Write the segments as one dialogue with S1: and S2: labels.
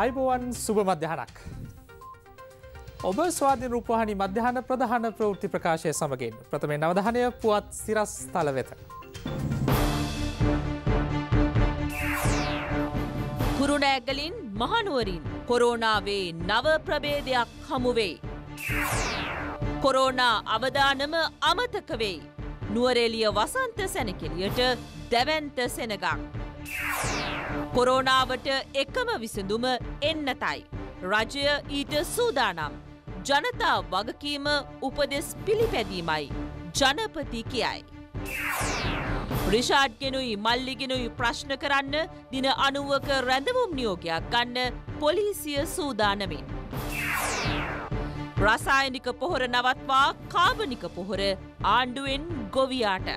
S1: අයිබෝවන් සුභ මධ්‍යහනක්. ඔබ ස්වාධී රූපහනි මධ්‍යහන ප්‍රධාන ප්‍රවෘති ප්‍රකාශය සමගින් ප්‍රථමේ නවධානය පුවත් සිරස් තල වෙත.
S2: කුරුණෑගලින් මහනුවරින් කොරෝනාවේ නව ප්‍රබේදයක් හමුවෙයි. කොරෝනා අවධානම අමතක වෙයි. නුවරෙලිය වසන්ත සැනකෙලියට දැවන්ත සෙනගක්. කොරෝනාවට එකම විසඳුම එන්නතයි. රජය ඊට සූදානම්. ජනතා වගකීම උපදෙස් පිළිපැදීමයි. ජනපති කියයි. රිෂාඩ්ගෙනුයි මල්ලිගෙනුයි ප්‍රශ්න කරන්න දින අනුවක රැඳවුම් නියෝගයක් ගන්න පොලිසිය සූදානමින්. රසායනික පොහොර නවත්වා කාබනික පොහොර ආණ්ඩුවෙන් ගොවියාට.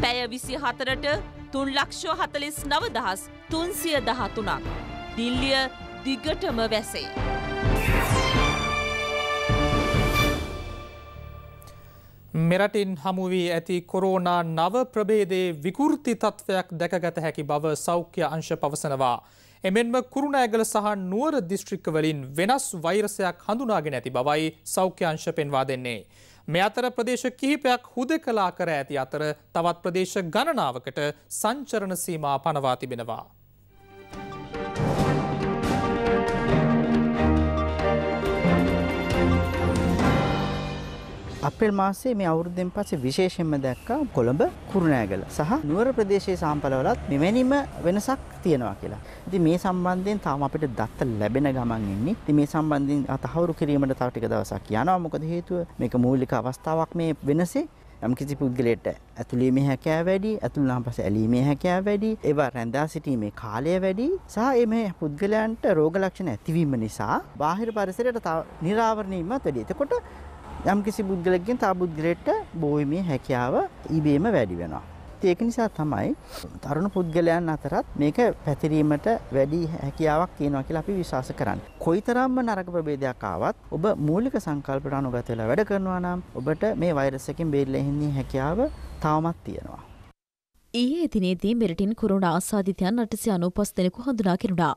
S2: පැය විසි හතරට තුන් ලක්ෂෝ හතලිස් නවදහස් තුන්සිය දහතුනක්. දිල්ලිය දිගටම වැසේ.
S1: මෙරටින් හමුුවී ඇති කොරෝනා නව ප්‍රබේදේ විකෘති තත්ත්වයක් දැකගත හැකි බව සෞඛ්‍ය අංශ පවසනවා. එමෙන්ම කුරුණෑගල සහ නුවර දිස්ත්‍රික්කවලින් වෙනස් වෛරසයක් හඳුනාගෙන ඇති බවයි සෞඛ්‍යංශ පෙන්වා දෙන්නේ. මේ අතර ප්‍රදේශ කිහිපයක් හුදකලා කර ඇති අතර තවත් ප්‍රදේශ ගණනාවකට සංචරණ සීමා පනවා තිබෙනවා.
S3: අප්‍රේල් මාසේ මේ අවුරුද්දෙන් පස්සේ විශේෂයෙන්ම දැක්කා කොළඹ කුරුණෑගල සහ නුවර ප්‍රදේශයේ සාම්පලවලත් මෙවැනිම වෙනසක් තියෙනවා කියලා. ඉතින් මේ සම්බන්ධයෙන් තාම අපිට දත්ත ලැබෙන ගමන් ඉන්නේ. ඉතින් මේ සම්බන්ධයෙන් අතහවුරු කිරීමට තව ටික දවසක් යනවා. මොකද හේතුව මේක මූලික අවස්ථාවක් මේ වෙනසේ යම් කිසි පුද්ගලයට ඇතුළීමේ හැකෑ වැඩි ඇතුළනාම් පස ඇලීමේ හැකෑ වැඩි ඒවා රැඳා සිටීමේ කාලය වැඩි සහ මේ පුද්ගලයන්ට රෝග ලක්ෂණ ඇතිවීම නිසා බාහිර පරිසරයට නිරාවරණීමත් වැඩි. එතකොට යම්කිසි පුද්ගලෙක්ගෙන් තා පුද්ගලයට බොහීමේ හැකියාව ඉබේම වැඩි වෙනවා. ඒක නිසා තමයි තරුණ පුද්ගලයන් අතරත් මේක පැතිරීමට වැඩි හැකියාවක් තියෙනවා කියලා අපි විශ්වාස කරන්නේ. කොයිතරම්ම නරක ප්‍රභේදයක් ආවත් ඔබ මූලික සංකල්පට අනුගත වෙලා වැඩ කරනවා නම් ඔබට මේ වෛරස් එකෙන් බේරිලා ඉන්න හැකියාව තවමත් තියෙනවා.
S4: ඊයේ දිනේදී මෙරටින් කොරුණ ආසාධිතයන් අටසි අනූපස් දෙනෙකු හඳුනා කෙනුණා.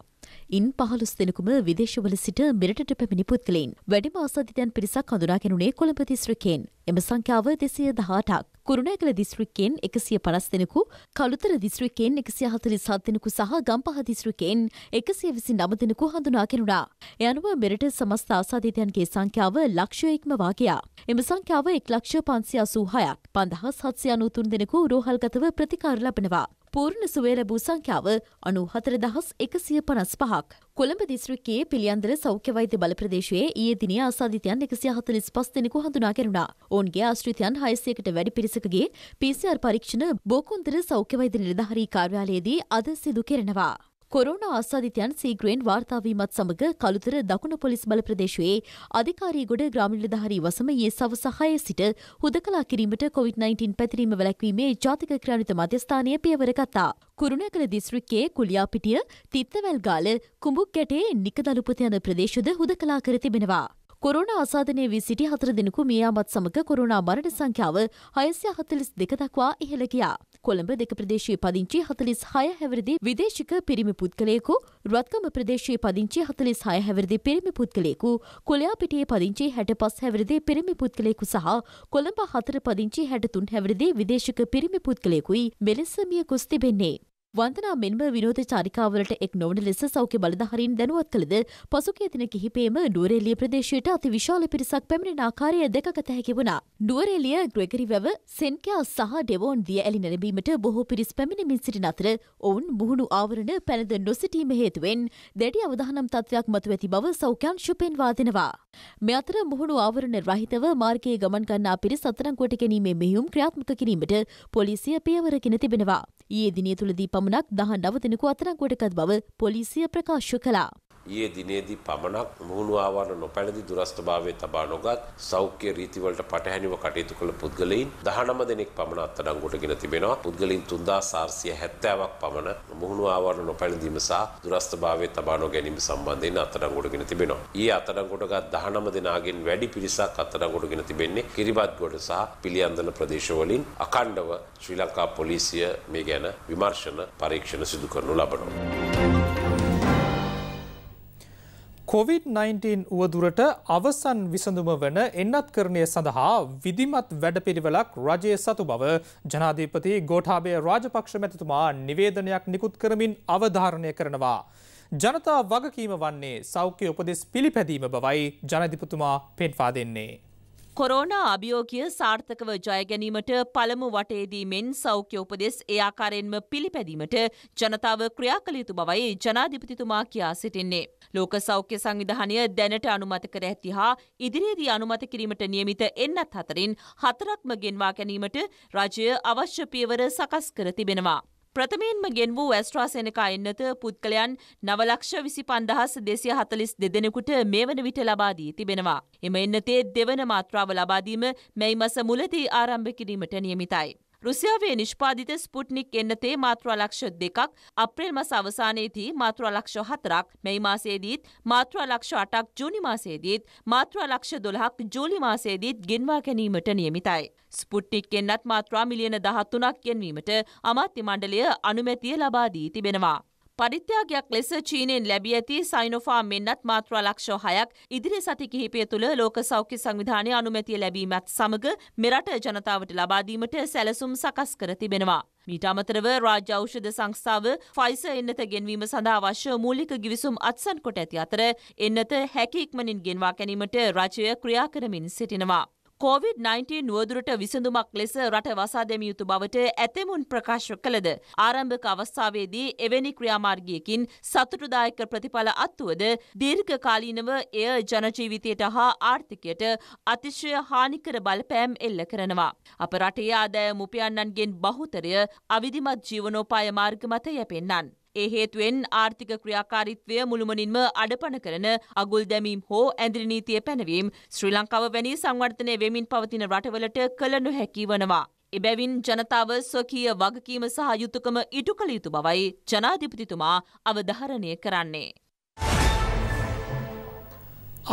S4: ඉන් පහළුස් දෙනෙකුම විදේශවල සිට මෙරටට පැමිණි පුද්ගලයින්. වැඩිම ආසාධිතයන් පිරිසක් හඳුනා කෙනුනේ කොළඹ දිස්ත්‍රික්කයෙන්. එම සංඛ්‍යාව දෙසිය දහටක්. කුරුණෑගල දිස්ත්‍රික්කයෙන් එකසිය පනස් දෙනෙකු කළුතර දිස්ත්‍රික්කයෙන් එකසිය හතලි සත් දෙනෙකු සහ ගම්පහ දිස්ත්‍රික්කයෙන් එකසිය විසි නම දෙනෙකු හඳුනා කෙනුණා. එයනුව මෙරට සමස්ථ ආසාධීතයන්ගේ සංඛ්‍යාව ලක්ෂය ඉක්මවා ගියා. එම සංඛ්‍යාව එක් ලක්ෂ පන්සිය අසූහයක් පඳහස් හත්සිය අනූතුන් දෙනෙකු රෝහල්ගතව ප්‍රතිකාර ලබනවා. පූර්ණ සුවය ලැබූ සංඛ්‍යාව අනු හතර දහස් එකසිය පනස් පහක්. කොළඹ දිස්ත්‍රික්කයේ පිළියන්දර සෞඛ්‍ය වෛද්‍ය බල ප්‍රදේශයේ ඊයේ දින ආසාධිතයන් එකසිය හතලිස් පස් දෙනෙකු හඳුනා ගැනුණා. ඔවුන්ගේ ආශ්‍රිතයන් හයසයකට වැඩි පිරිසකගේ PCR පරීක්ෂණ බෝකුන්දර සෞඛ්‍ය වෛද්‍ය නිලධාරී කාර්යාලයේදී අද සිදු කෙරෙනවා. කොරෝනා ආසාධිතයන් සීග්‍රයෙන් වාර්තාාවීමත් සමඟ කළුතර දකුණ පොලිස් බල ප්‍රදේශයේ අධිකාරීගොඩ ග්‍රාමිල්ලධහරි වසම ඒ සවස හය සිට හුදකලා කිරීමට කොවිD-19 පැතිරීම වැලැක්වීමේ ජාතික ක්‍රාණිත මධ්‍යස්ථානය පියවරකතා. කුරුණකළ දිස්ත්‍රික්කයේ කුලියාපිටිය තිත්තවැල් ගාල කුඹුක් ගැටේ නිකදලුපත යන ප්‍රදේශද හුදකලා කර තිබෙනවා. කොරුණ ආසාධනය වී සිටි හතර දෙනෙකු මියයාමත් සමඟ කොරුණා මරණ සංඛ්‍යාව හයසිය හතලිස් දෙක දක්වා ඉහළ ගියා. කොළඹ දෙක ප්‍රදේශයේ පදිංචි හතලිස් හය හැවරදි විදේශික පිරිමි පුද්ගලයෙකු රත්කම ප්‍රදේශයේ පදිංචි හතලිස් හය හැවරදි පිරිමි පුද්ගලයෙකු කොළයාපිටියේ පදිංචි හැට පස් හැවරදි පිරිමි පුද්ගලයෙකු සහ කොළඹ හතර පදිංචි හැටතුන් හැවරදි විදේශක පිරිමි පුද්ගලයෙකුයි මෙලෙස මිය ගොස් තිබෙන්නේ. වන්දනා මෙන්ම විනෝධ චාරිකාවලට එක් නොවන ලෙස සෞඛ්‍ය බලධහරින් දැනුවත් කළද පසුගේ දින කිහිපේම නුවරෙල්ලිය ප්‍රදේශයට අති විශාල පිරිසක් පැමිණෙන ආකාරය දැකගත හැකි වුණා. නුවරෙලිය ග්‍රෙගරි වැව සෙන්කයා සහ ඩෙවෝන් දිය ඇලි නැරඹීමට බොහෝ පිරිස් පැමිණමින් සිටින අතර ඔවුන් මුහුණු ආවරණ පැළඳ නොසිටීම හේතුවෙන් දැඩි අවධානම් තත්ත්වයක් මතු ඇති බව සෞඛ්‍යංශු පෙන්වා දෙනවා. මේ අතර මුහුණු ආවරණ රහිතව මාර්ගයේ ගමන් කරන්නා පිරිස අත්අඩංගුවට ගැනීමේ මෙහෙයුම් ක්‍රියාත්මක කිරීමට පොලිසිය පියවරගෙන තිබෙනවා. ඊයේ දිනය තුලදී පමණක් දහ නව දෙනෙකු අත්අඩංගුවට ගත් බව පොලිසිය ප්‍රකාශ කළා.
S5: ඊයේ දිනේදී පමණක් මුහුණු ආවරණ නොපැළඳි දුරස්ථභාවයේ තබා නොගත් සෞඛ්‍ය රීතිවලට පටහැනිව කටයුතු කළ පුද්ගලයින් 19 දෙනෙක් පමණ අත්අඩංගුවටගෙන තිබෙනවා. පුද්ගලයින් 3470ක් පමණ මුහුණු ආවරණ නොපැළඳීම සහ දුරස්ථභාවයේ තබා නොගැනීම සම්බන්ධයෙන් අත්අඩංගුවටගෙන තිබෙනවා. ඊයේ අත්අඩංගුවටගත් 19 දෙනාගෙන් වැඩි පිරිසක් අත්අඩංගුවටගෙන තිබෙන්නේ කිරිබත්ගොඩ සහ පිළියන්දන ප්‍රදේශවලින් අඛණ්ඩව ශ්‍රී ලංකා පොලිසිය මේ ගැන විමර්ශන පරීක්ෂණ සිදු කරනු ලබනවා.
S1: කොවිD-19 වුවදුරට අවසන් විසඳුම වන එන්නත්කරණය සඳහා විධිමත් වැඩපිළිවෙලක් රජය සතු බව ජනාධීපති ගෝඨාභය රාජපක්ෂ මැතිතුමා නිවේදනයක් නිකුත් කරමින් අවධාරණය කරනවා. ජනතා වගකීම වන්නේ සෞඛ්‍ය උපදෙස් පිළිපැදීම බවයි ජනධිපතුමා පෙන්වා දෙන්නේ.
S2: කොරෝනා අභියෝගය සාර්ථකව ජයගැනීමට පළමු වටේදී මෙන් සෞඛ්‍ය උපදෙස් ඒ ආකාරයෙන්ම පිළිපැදීමට ජනතාව ක්‍රියා කළ යුතු බවයි ජනාධිපතිතුමා කියා සිටින්නේ. ලෝක සෞඛ්‍ය සංවිධානය දැනට අනුමත කර ඇති හා ඉදිරියේදී අනුමත කිරීමට නියමිත එන්නත් හතරින් හතරක්ම ගෙන්වා ගැනීමට රජය අවශ්‍ය පියවර සකස් කර තිබෙනවා. ප්‍රථමයෙන්ම ගෙන් වූ ඇස්ට්‍රාසෙනකා එන්නත පුද්ගලයන් නවලක්ෂ විසි පන්දහස් දෙසිය හතලිස් දෙදෙනෙකුට මේ වන විට ලබාදී තිබෙනවා. එම එන්නතේ දෙවන මාත්‍රාව ලබාදීම මැයි මස මුලදී ආරම්භ කිරීමට නියමිතයි. රුසියාවේ නිෂ්පාදිත ස්පුට්නික් එන්නතේ මාතෘ අලක්ෂ දෙකක් අප්‍රේල් මස අවසානයේදී මාතෘ අලක්ෂ හතරක් මැයි මාසයේදීත් මාතෘ අලක්ෂ අටක් ජූනි මාසයේදීත් මාතෘ අලක්ෂ දොළහක් ජූලි මාසයේදීත් ගෙන්වා ගැනීමට නියමිතයි. ස්පුට්නික් එන්නත් මාත්‍රා මිලියන දහත්තුනක් ගෙන්වීමට අමාත්‍ය මණ්ඩලය අනුමැතිය ලබා දී තිබෙනවා. පරිත්‍යාගයක් ලෙස චීනෙන් ලැබී ඇති සයිනොෆා මෙන්නත් මාත්‍රා ලක්ෂෝ හයක් ඉදිරි සති කිහිපය තුළ ලෝක සෞඛ්‍ය සංවිධානය අනුමැතිය ලැබීමත් සමඟ මෙරට ජනතාවට ලබාදීමට සැලසුම් සකස් කර තිබෙනවා. මීට අමතරව රාජ්‍ය ඖෂධ සංස්ථාව ෆයිස එන්නත ගෙන්වීම සඳහා අවශ්‍ය මූලික ගිවිසුම් අත්සන් කොට ඇති අතර එන්නත හැකි ඉක්මනින් ගෙන්වා ගැනීමට රජය ක්‍රියා කරමින් සිටිනවා. කොවිD-19 නුවදුරට විසඳුමක් ලෙස රට වසා දෙමිය යුතු බවට ඇතෙමුන් ප්‍රකාශ කළද. ආරම්භක අවස්ථාවේදී එවැනි ක්‍රියාමාර්ගයකින් සතුටුදායක ප්‍රතිඵල අත්තුවද දීර්ඝකාලීනව එය ජනජීවිතයට හා ආර්ථිකයට අතිශය හානිකර බලපෑම් එල්ල කරනවා. අප රටේ ආදාය මුපියන්නන්ගෙන් බහුතරය අවිධිමත් ජීවනෝපාය මාර්ග මත යැපෙන්න්නන්. ඒ හේතුවෙන් ආර්ථික ක්‍රියාකාරීත්වය මුළුමනින්ම අඩපණ කරන අගුල් දැමීම් හෝ ඇඳිරි නීතිය පැනවීම ශ්‍රී ලංකාව වැනි සංවර්ධනය වෙමින් පවතින රටවලට කළ නොහැකි වනවා. එබැවින් ජනතාව ස්වකීය වගකීම සහ යුතුකම ඉටු කළ යුතු බවයි ජනාධිපතිතුමා අවධාරණය කරන්නේ.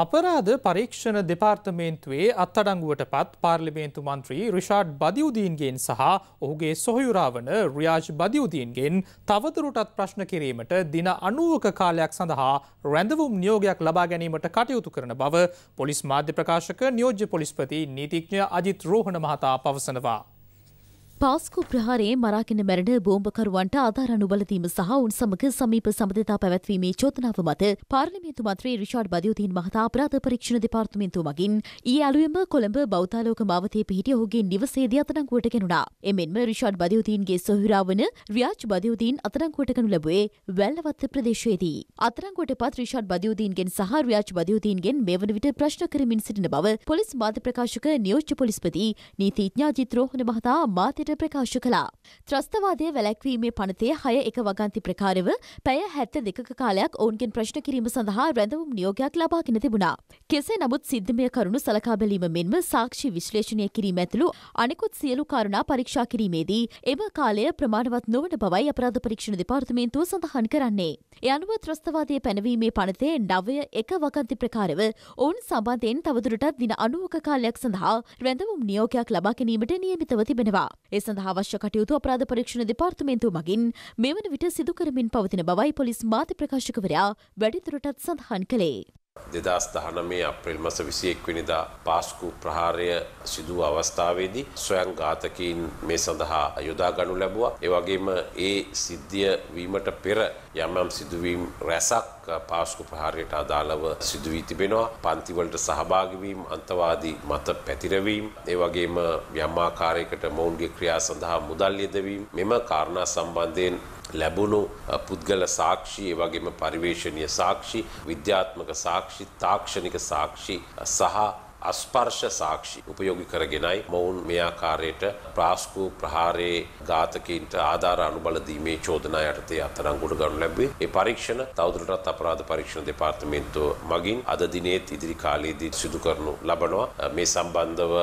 S1: අපරාධ පරීක්ෂණ දෙපාර්තමේන්තුවේ අත්තඩංගුවට පත් පාර්ලිමේන්තු මන්ත්‍රී රිෂාඩ් බදිවුදීන්ගෙන් සහ ඔහුගේ සොහයුරාවන රියාජ් බදිවුදීන්ගෙන් තවදුරටත් ප්‍රශ්න කිරීමට දින අනුවක කාලයක් සඳහා රැඳවුම් නියෝගයක් ලබා ගැනීමට කටයුතු කරන බව පොලිස් මාධ්‍ය ප්‍රකාශක නියෝජ්‍ය පොලිස්පති නීතිඥ අජිත් රෝහණ මහතා පවසනවා.
S4: පාස්කු ප්‍රහාරයේ මරාගෙන මැරෙන බෝම්භකරුවන්ට ආධාර අනුබලදීම සහ උන් සමග සමීප සබඳතා පැවැත්වීමේ චෝදනාව මත පාර්ලිමේන්තු මන්ත්‍රී රිෂාඩ් බදියුදීන් මහතා අපරාධ පරීක්ෂණ දෙපාර්තමේන්තුව මගින් ඊයේ අලුයම කොළඹ බෞතාලෝක මාවතේ පිහිටි ඔහුගේ නිවසේදී අත්අඩංගුවට ගෙනුණා. එමෙන්ම රිෂාඩ් බදියුදීන්ගේ සොහොයුරා වන රියාජ් බදියුදීන් අත්අඩංගුවට ගනු ලැබුවේ වැල්ලවත්ත ප්‍රදේශයේදී. අත්අඩංගුවටපත් රිෂාඩ් බදියුදීන්ගෙන් සහ රියාජ් බදියුදීන්ගෙන් මෙවන විට ප්‍රශ්න කරමින් සිටින බව පොලිස් මාධ්‍ය ප්‍රකාශක නියෝජ්‍ය පොලිස්පති නීතිඥා ජිත් රෝහණ මහතා මාධ්‍යට ලිපියට ප්‍රකාශ කළා. ත්‍රස්තවාදය වැලැක්වීමේ පනතේ හය එක වගන්ති ප්‍රකාරව පැය හැත්ත දෙක කාලයක් ඔවුන්ගෙන් ප්‍රශ්න කිරීම සඳහා රැඳවුම් නියෝගයක් ලබාගෙන තිබුණා. කෙසේ නමුත් සිද්ධමය කරුණු සලකා බැලීම මෙන්ම සාක්ෂි විශ්ලේෂණය කිරීම ඇතුළු අනෙකුත් සියලු කාරණා පරීක්ෂා කිරීමේදී එම කාලය ප්‍රමාණවත් නොවන බවයි අපරාධ පරීක්ෂණ දෙපාර්තමේන්තුව සඳහන් කරන්නේ. ඒ අනුව ත්‍රස්තවාදය පැනවීමේ පනතේ නවය එක වකන්ති ප්‍රකාරව ඔවුන් සම්බන්ධයෙන් තවදුරටත් දින අනුවක කාලයක් සඳහා රැඳවුම් නියෝගයක් ලබා ගැනීමට නියමිතව තිබෙනවා. ඒ සඳහා අවශ්‍ය කටයුතු අපරාධ පරීක්ෂණ දෙපාර්තමේන්තුව මගින් මෙවන විට සිදු කරමින් පවතින බවයි පොලිස් මාධ්‍ය ප්‍රකාශකවරයා වැඩිදුරටත් සඳහන් කළේ.
S5: දෙදස් දහනමේ අප්‍රේල් මස විසියෙක්වනිදා පාස්කු ප්‍රහාරය සිදුව අවස්ථාවේදී ස්වයන් ඝාතකීන් මේ සඳහා යොදා ගනු ලැබවා. ඒවගේම ඒ සිද්ධිය වීමට පෙර යමම් සිදුවීම් රැසක් පාස්කු ප්‍රහාරයට අදාළව සිදුවී තිබෙනවා. පන්තිවලට සහභාගවීම් අන්තවාදී මත පැතිරවීම් ඒවගේම යම්මාකාරයකට මොවුන්ගේ ක්‍රියා සඳහා මුදල් යෙදවීම් මෙම කාරණා සම්බන්ධයෙන් ලැබුණු පුද්ගල සාක්ෂි වගේම පරිවේශනීය සාක්ෂි විද්‍යාත්මක සාක්ෂි තාක්ෂණික සාක්ෂි සහ අස්පර්ශ සාක්ෂි උපයෝගි කරගෙනයි මොවුන් මේ ආකාරයට ප්‍රාස්කු ප්‍රහාරයේ ඝාතකීන්ට ආධාර අනුබල දීමේ චෝදනා යටතේ අත්අඩංගුවට ගනු ලැබුවේ. ඒ පරීක්ෂණ තවදුරටත් අපරාධ පරීක්ෂණ දෙපාර්තමේන්තුව මගින් අද දිනේත් ඉදිරි කාලයේදී සිදු කරනු ලබනවා. මේ සම්බන්ධව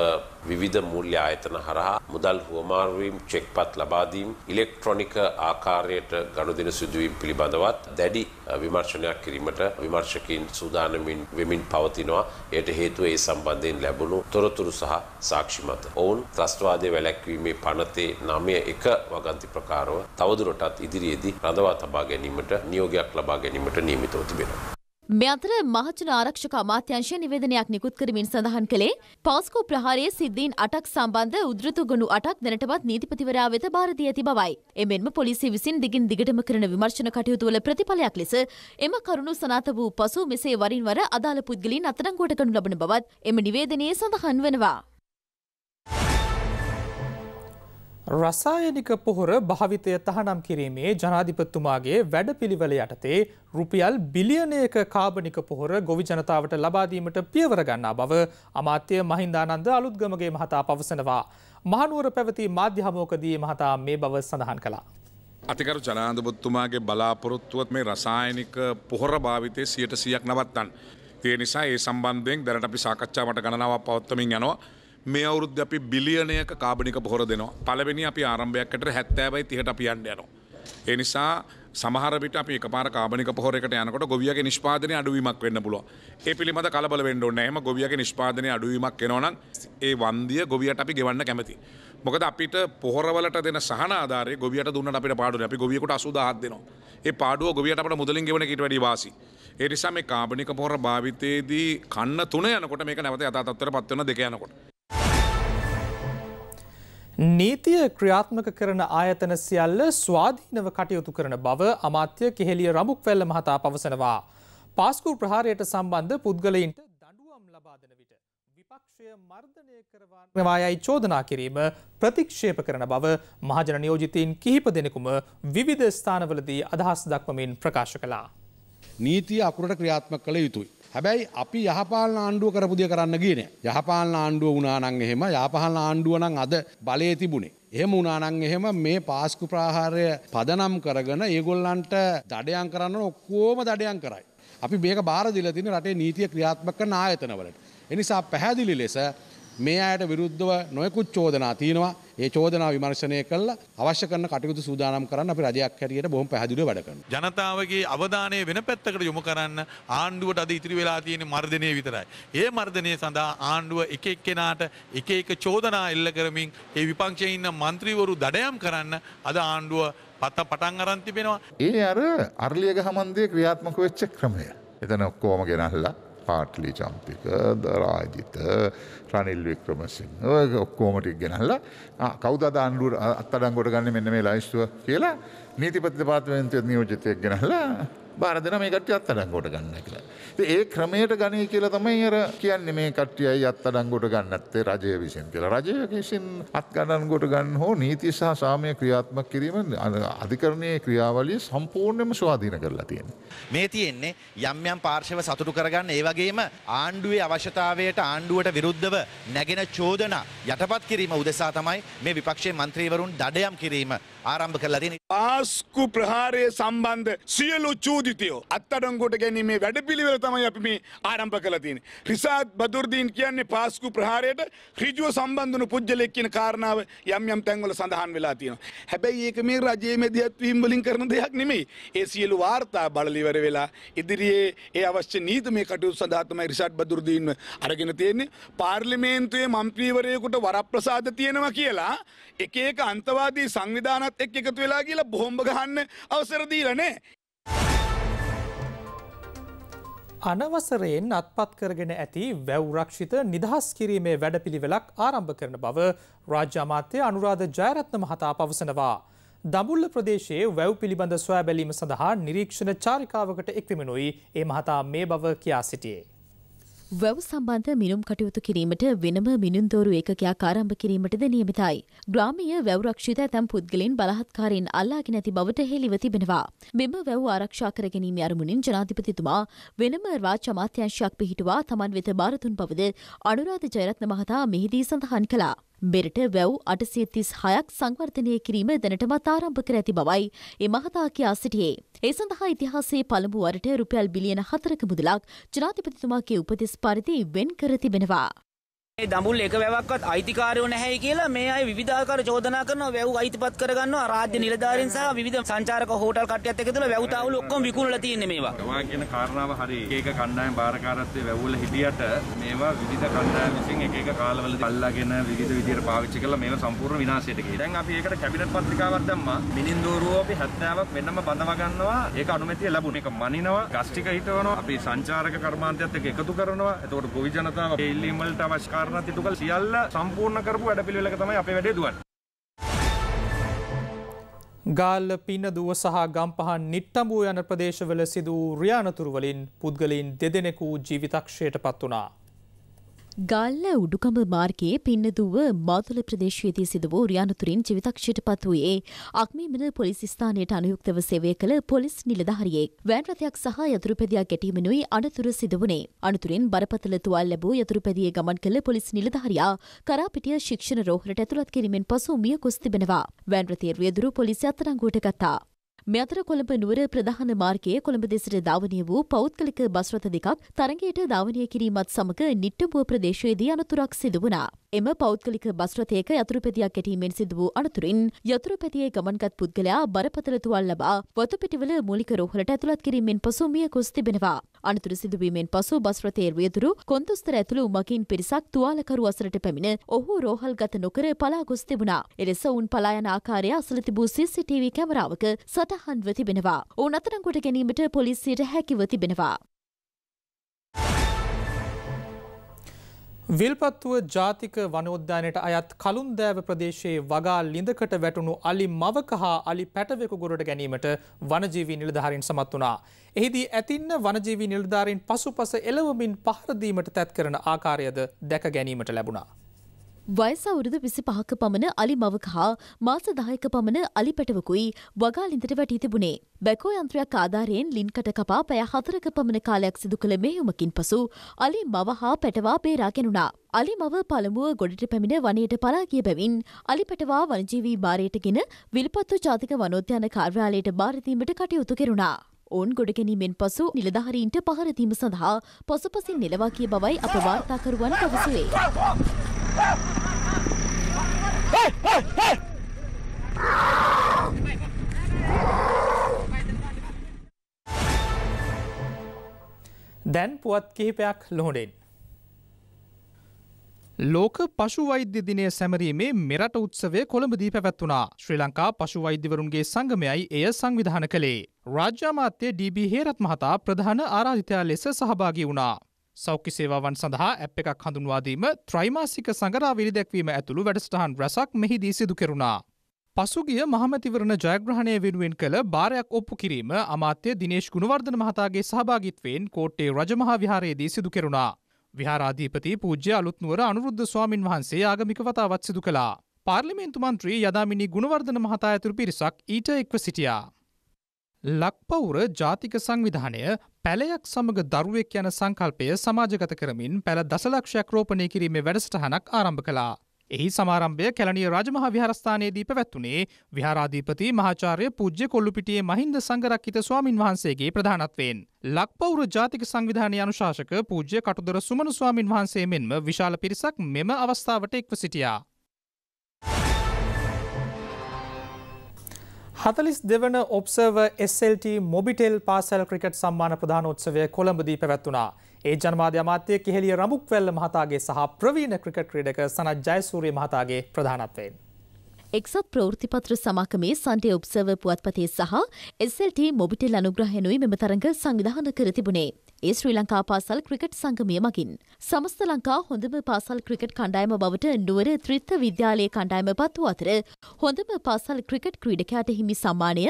S5: විවිධ මූල්‍ය ආයතන හරහා මුදල් හුවමාරුවීම් චෙක්පත් ලබාදීම් ඉලෙක්ට්‍රොනික ආකාරයට ගනුදෙන සිදුවීම් පිළිබඳවත් දැඩි විමර්ශනයක් කිරීමට විමර්ශකින් සූදානමින් වෙමින් පවතිනවා. එයට හේතුව ඒ සම්බන්ධයෙන් ලැබුණු තොරතුරු සහ සාක්ෂි මත. ඔවුන් ත්‍රස්වාදය වැළැක්වීමේ පනතේ නමය එක වගන්ති ප්‍රකාරව තවදුරටත් ඉදිරියේදී රඳවා තබා ගැනීමට නියෝගයක් ලබා ගැනීමට නියමිතව තිබෙනවා.
S4: මේ අතර මහජන ආරක්ෂක අමාත්‍යංශය නිවේදනයක් නිකුත් කරමින් සඳහන් කළේ පාස්කෝ ප්‍රහාරයේ සිද්ධීන් අටක් සම්බන්ධ උද්ෘත ගොනු අටක් දැනටමත් නීතිපතිවරයා වෙත බාර දී ඇති බවයි. එමෙන්ම පොලිසිය විසින් දිගින් දිගටම කරන විමර්ශන කටයුතු වල ප්‍රතිඵලයක් ලෙස එම කරුණු සනාථ වූ පසු මෙසේ වරින් වර අදාළ පුද්ගලයන් අත්අඩංගුවට ගනු ලබන බවත් එම නිවේදනයේ සඳහන් වෙනවා.
S1: රසායනික පොහොර භාවිතය තහනම් කිරීමේ ජනාධිපත්තුමාගේ වැඩ පිළිවල යටතේ රුපියල් බිලියනයක කාබනික පොහොර ගොවි ජනතාවට ලබාදීමට පියවරගන්නා බව අමාත්‍ය මහින්දානන්ද අලුත්ගමගේ මහතා පවසනවා. මහනුවර පැවති මාධ්‍යහමෝකදී මහතා මේ බව සඳහන් කලා.
S5: අතිකරු ජනාධපත්තුමාගේ බලාපොරොත්තුවත් මේ රසායනික පොහොර භාවිතය සියට සියක් නවත්තන්. තිය නිසා ඒ සම්බන්ධයෙන් දැනට අපි සාකච්ඡාවට ගණනාවක් පවත්තමින් යනවා. මේ අවුරුද්ද අපි බිලියනයක කාබනික පොහොර දෙනවා. පළවෙනි අපි ආරම්භයක්කට හැත්තෑබයි තිහට අපි යන්න යනවා. ඒ නිසා සමහරවිට අපි එකපාර කාබනික පොහොරකට යනකොට ගොවියගේ නිෂ්පාදනය අඩුවීමක් වෙන්න පුළුවන්. ඒ පිළිබඳ කලබල වෙන්න ඕනේ. එහෙම ගොවියගේ නිෂ්පාදනය අඩුවීමක් වෙනවා නම් ඒ වන්දිය ගොවියට අපි ගෙවන්න කැමති. මොකද අපිට පොහොරවලට දෙන සහන ආධාරය ගොවියට දුන්නට අපිට පාඩුනේ. අපි ගොවියෙකුට 80000ක් දෙනවා. ඒ පාඩුව ගොවියට අපිට මුදලින් ගෙවන කීට වැඩි වාසි. ඒ නිසා මේ කාබනික පොහොර භාවිතයේදී කන්න තුන යනකොට මේක නැවත යථා තත්ත්වයට පත් වෙන දෙක යනකොට
S1: නීතිය ක්‍රියාත්මක කරන ආයතන සියල්ල ස්වාධීනව කටයුතු කරන බව අමාත්‍ය කෙහෙලිය රමුක්වැල්ල මහතා පවසනවා. පාස්කු ප්‍රහාරයට සම්බන්ධ පුද්ගලයින්ට දඩුවම් ලබාදන විට විපක්ෂය මර්ධනය කරවානවායයි චෝදනා කිරීම ප්‍රතික්ෂේප කරන බව මහජන නියෝජිතීන් කිහිප දෙනෙකුම විවිධ ස්ථානවලදී අදහස් දක්වමින් ප්‍රකාශ කලා. නීතිය අකුරට ක්‍රියාත්මක කළ යුතුයි. හැබැයි අපි යහපාලන ආණ්ඩුව කරපු දේ කරන්න ගියේ නෑ. යහපාලන ආණ්ඩුව වුණා නම් එහෙම යහපාලන ආණ්ඩුව නම් අද බලයේ තිබුණේ. එහෙම වුණානං එහෙම මේ පාස්කු ප්‍රහාරය පදනම් කරගෙන ඒගොල්ලන්ට දඩයන් කරන්න ඔක්කෝම දඩයන් කරයි. අපි මේක බාරදිල තින රටේ නීතිය ක්‍රියාත්මක නායතනවලට. එනිසා පැහැදිලි ලෙස මේ අයට විරුද්ධව නොයකුත් චෝදනා තියෙනවා ඒ චෝදනා විමර්ශනය කළා අවශ්‍ය කරන කටයුතු සූදානම් කරන්න අපි රජයක් හැටියට බොහොම පැහැදිලිව වැඩ කරනවා. ජනතාවගේ අවධානය වෙන පැත්තකට යොමු කරන්න ආණ්ඩුවට අද ඉතිරි වෙලා තියෙන මර්ධනය විතරයි. ඒ මර්ධනය සඳහා ආණ්ඩුව එක එක්කෙනාට එක එක චෝදනා එල්ල කරමින් ඒ විපක්ෂයේ ඉන්න മന്ത്രിවරු දඩයම් කරන්න අද ආණ්ඩුව පත පටන් අරන් තිබෙනවා.
S5: ඒ අර අරලියගහ මන්දේ ක්‍රියාත්මක වෙච්ච ක්‍රමය. එතන ඔක්කොම ගෙනල්ලා පාටලි චම්පික දරාජිත රනිල් වික්‍රමසිංහ ඔක්කෝමටික් ගෙනල්ලා කෞද අන්ඩුව අත්තඩංගොට ගන්න මෙන්න මේ ලයිස්තුව කියලා නීතිපති පාත්වන්තය නියෝජතයක් ගෙනල්ලා බාරදෙන මේ කට්ටිය අත්අඩංගුවට ගන්න කියලා. ඉතින් ඒ ක්‍රමයට ගනී කියලා තමයි අර කියන්නේ මේ කට්ටියයි අත්අඩංගුවට ගන්නත් රජය විසින් කියලා. රජය විසින් අත්අඩංගුවට ගන්න හෝ නීති සහ සාමය ක්‍රියාත්මක කිරීම අධිකරණයේ ක්‍රියාවලිය සම්පූර්ණයෙන්ම ස්වාධීන කරලා තියෙනවා.
S1: මේ තියෙන්නේ යම් යම් පාර්ශව සතුටු කරගන්න ඒ වගේම ආණ්ඩුවේ අවශ්‍යතාවයට ආණ්ඩුවට විරුද්ධව නැගෙන චෝදනා යටපත් කිරීම උදෙසා තමයි මේ විපක්ෂයේ මන්ත්‍රීවරුන් දඩයම් කිරීම ආරම්භ කරලා තියෙන ආස්කු ප්‍රහාරය සම්බන්ධ සියලු චූදිතයෝ අත්අඩංගුවට ගැනීමේ වැඩපිළිවෙල තමයි අපි මේ ආරම්භ කරලා තියෙන්නේ. රිසාද් බදුර්දීන් කියන්නේ පාස්කු ප්‍රහාරයට ඍජුව සම්බන්ධ වුණු පුජ්‍යලෙක් කියන කාරණාව යම් යම් තැන්වල සඳහන් වෙලා තියෙනවා. හැබැයි ඒක මේ රජයේ මැදිහත් වීම වලින් කරන දෙයක් නෙමෙයි. ඒ සියලු වාර්තා බලල ඉවර වෙලා ඉදිරියේ ඒ අවශ්‍ය නීතිමය කටයුතු සඳහා තමයි රිසාඩ් බදුර්දීන්ව අරගෙන තියෙන්නේ. පාර්ලිමේන්තුවේ මන්ත්‍රීවරයෙකුට වරප්‍රසාද තියෙනවා කියලා එක එක අන්තවාදී සංවිධානත් ඒගොල්ලොත් එක් එකතු වෙලා කියලා බොහොම්බ ගහන්න අවසර දීලා නෑ. අනවසරයෙන් අත්පත් කරගෙන ඇති වැව්රක්ෂිත නිදහස් කිරීමේ වැඩපිළිවෙලක් ආරම්භ කරන බව රාජ්‍ය අමාත්‍ය අනුරාධ ජයරත්න මහතා පවසනවා. දඹුල්ල ප්‍රදේශයේ වැව් පිළිබඳ සොයා බැලීම සඳහා නිරීක්ෂණ චාරිකාවකට එක්විමනුයි ඒ මහතා මේ බව කියා සිටියේ.
S4: වැව් සම්බන්ධ මිනුම් කටයුතු කිරීමට වෙනම මිනුන්දෝරු ඒකකයක් ආරම්භ කිරීමටද නියමිතයි. ග්‍රාමීය වැව්රක්ෂිත ඇතැම් පුද්ගලින් බලහත්කාරයෙන් අල්ලාගෙන ඇති බවට හෙළිව තිබෙනවා. මෙම වැව් ආරක්ෂා කර ගැනීම අරමුණින් ජනාධිපතිතුමා වෙනම රාජ්‍ය අමාත්‍යංශයක් පිහිටුවා තමන් වෙත බාරතුන් බවද අනුරාධ ජයරත්න මහතා මෙහිදී සඳහන් කළා. මෙරට වැව් අටසිය තිස් හයක් සංවර්ධනය කිරීම දැනටමත් ආරම්භ කර ඇති බවයි ඒ මහතා කියා සිටියේ. ඒ සඳහා ඉතිහාසයේ පළමු වරට රුපියල් බිලියන හතරක මුදලක් ජනාධිපතිතුමාගේ උපදෙස් පරිදි වෙන් කර තිබෙනවා.
S3: ඒ දඹුල් එක වැවක්වත් අයිතිකාරයෝ නැහැයි කියලා මේ අය විවිධාකාර චෝදනා කරනවා වැව් අයිතිපත් කරගන්නවා රාජ්‍ය නිලධාරීන් සහ විවිධ සංචාරක හෝටල් කට්ටියත් එක්ක තුල වැව් තාවුල
S1: ඔක්කොම විකුණලා තියෙන්නේ මේවා. ඔයා කියන කාරණාව හරි. එක එක කණ්ඩායම් බාරකාරත්වයේ වැව්වල හිටියට මේවා විවිධ කණ්ඩායම් විසින් එක එක කාලවලදී අල්ලාගෙන විවිධ විදියට පාවිච්චි කරලා මේවා සම්පූර්ණ විනාශයට ගියේ. දැන් අපි ඒකට කැබිනට් පත්‍රිකාවක් දැම්මා. මිනින් දෝරුවෝ අපි 70ක් වෙනම බඳව ගන්නවා. ඒක අනුමැතිය ලැබුණ එක මනිනවා. ගස් ටික හිටවනවා. අපි සංචාරක කර්මාන්තයත් එක්ක එකතු කරනවා. එතකොට ගොවි ජනතාව ඒ ඉල්ලීම් වලට අවශ්‍ය කාරණා තිටුකල් සියල්ල සම්පූර්ණ කරපු වැඩපිළිවෙලක තමයි අපේ වැඩේ දුවන්නේ. ගාල්ල පින්නදුව සහ ගම්පහන් නිට්ටඹූ යන ප්‍රදේශවල සිදු රියානතුරුවලින් පුද්ගලයින් දෙදෙනෙකු ජීවිතක්ෂයට පත් වනා.
S4: ගල්ල උඩුකම මාර්ගයේ පින්නදුව මාතුල ප්‍රදේශයේදී සිදු වූ රියනුතුරින් ජීවිතක්ෂයට පත් වූයේ අක්මීමන පොලිස් ස්ථානයට අනුයුක්තව සේවය කළ පොලිස් නිලධාරියෙක් වෑන් රථයක් සහ යතුරුපැදියක් ගැටීමෙනුයි අනතුර සිදු වුණේ. අනතුරෙන් බරපතල තුවාල ලැබූ යතුරුපැදියේ ගමන් කළ පොලිස් නිලධාරියා කරාපිටිය ශික්ෂණ රෝහලට ඇතුළත් කිරීමෙන් පසු මියකුස් තිබෙනවා. වෑන් රථයේ රියදුරු පොලිසිය අත්අඩංගුවට ගත්තා. මෙතර කොළඹ නුවර ප්‍රධාන මාර්ගයේ කොළඹ දෙසට ධාවනය වූ පෞද්ගලික බස් රථ දෙකක් තරගයට ධාවනය කිරීමත් සමග නිට්ටඹුව ප්‍රදේශයේදී අනතුරක් සිදු වුණා. එම පෞද්ගලික බස් රථයක යතුරුපැදියක් ගැටීමෙන් සිදු වූ අනතුරින් යතුරුපැදියේ ගමන්ගත් පුද්ගලයා බරපතල තුවල් ලබා වතුපිටිවල මූලික රෝහලට ඇතුළත් කිරීමෙන් පසු මියකුස් තිබෙනවා. අනතුර සිදුවීමෙන් පසු බස් රථයේ රියදුරු කොන්දොස්තර ඇතුළු මගීන් පිරිසක් තුවාලකරු අසරට පැමිණ ඔහු රෝහල්ගත නොකර පලා ගොස් තිබුණා. එලෙස ඔවුන් පලා යන ආකාරය අසල තිබූ CCTV කැමරාවක සටහන්ව තිබෙනවා. ඔවුන් අත්අඩංගුවට ගැනීමට පොලිසියට හැකිව තිබෙනවා.
S1: විල්පත්තුව ජාතික වනෝද්‍යානයට අයත් කළුන්දෑව ප්‍රදේශයේ වගා ලිඳකට වැටුණු අලි මවක හා අලි පැටවෙකු ගොඩට ගැනීමට වනජීවී නිලධාරින් සමත් වුණා. එහිදී ඇතින්න වනජීවී නිලධාරින් පසුපස එළවමින් පහරදීමට තැත් කරන ආකාරයද දැක ගැනීමට ලැබුණා.
S4: වයස අවුරුදු විසි පහක පමණ අලි මවක හා මාස දායක පමණ අලි පැටවකුයි වගාලින්දට වැටී තිබුණේ. බැකෝ යන්ත්‍රයක් ආධාරයෙන් ලින්කට කපා පැය හතරක පමණ කාලයක් සිදු කළ මෙහෙයුමකින් පසු අලි මව හා පැටවා බේරාගෙනුණා. අලි මව පළමුුව ගොඩට පැමිණ වනයට පලාගිය බැවින් අලිපටවා වනජීවී භාරයටගෙන විල්පත්තු ජාතික වනෝද්‍යාන කාර්යාලයට භාරතීමට කටයුතු කෙරුණා. ඔවන් ගොඩගැනීමෙන් පසු නිලධහරීන්ට පහරදීම සඳහා පසුපසින් නිලවා කිය බවයි අප වාර්තාකරුවන් පවසුවේ. Hey, hey,
S1: hey! දැන් පුවත් කිහිපයක් ලොහොඩෙන්. ලෝක පශු වෛද්‍ය දිනය සැමරීමේ මෙරට උත්සවය කොළඹදී පැවැත්වනා ශ්‍රී ලංකා පශු වෛද්‍යවරුන්ගේ සංගමයයි එය සංවිධාන කළේ. රාජ්‍යාමාත්‍යය ඩීබි හේරත් මහතා ප්‍රධාන ආරාධිතයා ලෙස සහභාගි වුණා. සෞඛ්‍ය සේවාවන් සඳහා ඇප් එකක් හඳුන්වාදීම ත්‍රයිමාසික සඟරා විරිදැක්වීම ඇතුළු වැඩසටහන් රැසක් මෙහිදී සිදු කෙරුණා. පසුගිය මහමැතිවරණ ජයග්‍රහණය වෙනුවෙන් කළ භාරයක් ඔප්පු කිරීම අමාත්‍ය දිනේශ් ගුණවර්ධන මහතාගේ සහභාගිත්වයෙන් කෝට්ටේ රජමහා විහාරයේදී සිදු කෙරුණා. විහාරාධීපති පූජ්‍ය අලුත්නුවර අනුරුද්ධ ස්වාමින් වහන්සේ ආගමික වතාවත් සිදු කළා. පාර්ලිමේන්තු මන්ත්‍රී යදාමිනි ගුණවර්ධන මහතා ඇතුළු පිරිසක් ඊට එක්ව සිටියා. ලක්පවුර ජාතික සංවිධානය පැලයක් සමඟ දරුවෙක් යන සංකල්පය සමාජගත කරමින් පැළ දසලක්ෂයක් රෝපණය කිරීමේ වැඩසටහනක් ආරම්භ කලා. එහි සමාරම්භය කැලනිය රජමහා විහාරස්ථානයේදී පැවැත්වුණේ විහාරාධීපති මහාචාර්ය පූජ්‍ය කොල්ලුපිටියේ මහින්ද සංගරක්කිත ස්වාමින් වහන්සේගේ ප්‍රධානත්වයෙන්. ලක්පවුර ජාතික සංවිධානය අනුශාසක පූජ්‍ය කටුදර සුමන ස්වාමින් වහන්සේ මෙන්ම විශාල පිරිසක් මෙම අවස්ථාවට එක්ව සිටියා. හතලිස් දෙවන ඔබ්සර්ව SLT මොබිටෙල් පාසල් ක්‍රිකට් සම්මාන ප්‍රධානෝත්සවය කොළඹදී පැවැත්වනා. ඒ ජනවාද අමාත්‍යය කෙහෙලිය රමුක්වැල්ල මහතාගේ සහ ප්‍රවීණ ක්‍රිකට් ක්‍රීඩක සනත් ජයසූරිය මහතාගේ ප්‍රධානත්වයෙන්.
S4: එක්සත් ප්‍රෘතිපත්‍ර සමාකමේ සන්ටය ඔබ්සර්ව පුවත්පතේ සහ SLT මොබිටෙල් අනුග්‍රහයනුයි මෙම තරඟ සංවිධාන කර තිබුණේ. ඒ ශ්‍රී ලංකා පාසල් ක්‍රිකට් සංගමය මගින්. සමස්ත ලංකා හොඳම පාසල් ක්‍රිකට් කණ්ඩායම බවට නුවර ත්‍රිත්ත විද්‍යාලයේ කණ්ඩායම පත් වූ අතර හොඳම පාසල් ක්‍රිකට් ක්‍රීඩකයාට හිමි සම්මානය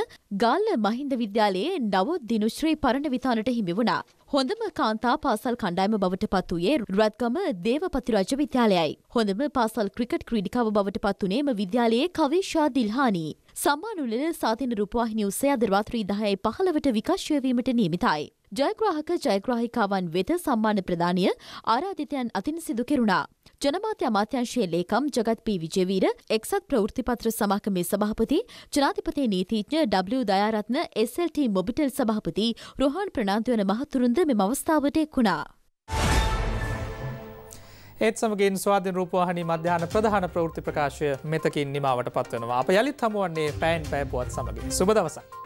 S4: ගාල්ල මහින්ද විද්‍යාලයේ නවොත් දිනුශ්‍රී පරණවිතානට හිමි වුණා. හොඳම කාන්තා පාසල් කණ්ඩායම බවට පත් වූයේ රත්ගම දේවපතිරජ විද්‍යාලයයි. හොඳම පාසල් ක්‍රිකට් ක්‍රීඩිකාව බවට පත් වුණේම විද්‍යාලයේ කවිශා දිල්හානී. සම්මානුලල සාතින රූපවාහිනි උසය අද රාත්‍රී 10යි 15ට විකාශය වීමට නියමිතයි. ජයග්‍රාහක ජයග්‍රාහිකාවන් වෙත සම්මාන ප්‍රදානය ආරාධිතයන් අතින් සිදු කෙරුණා. ජනමාත්‍ය අමාත්‍යංශයේ ලේකම් ජගත් පී විජේවීර එක්සත් ප්‍රවෘත්තිපත්‍ර සමාගමේ සභාපති ජනාධිපති නීතිඥ W දයාරත්න SLT මොබිටෙල් සභාපති රොහන් ප්‍රනාන්දු වන මහතුරුන්ද මෙම අවස්ථාවට එක් වුණා.
S1: ඒත් සමගින් ස්වාධීන් රූපවාහිනී මධ්‍යාන ප්‍රධාන ප්‍රවෘත්ති ප්‍රකාශය මෙතකින් නිමාවට පත්වනවා. අප යළිත් හමුවන්නේ පැන් පැය පුවත් සමගින් සුබ දවසක්.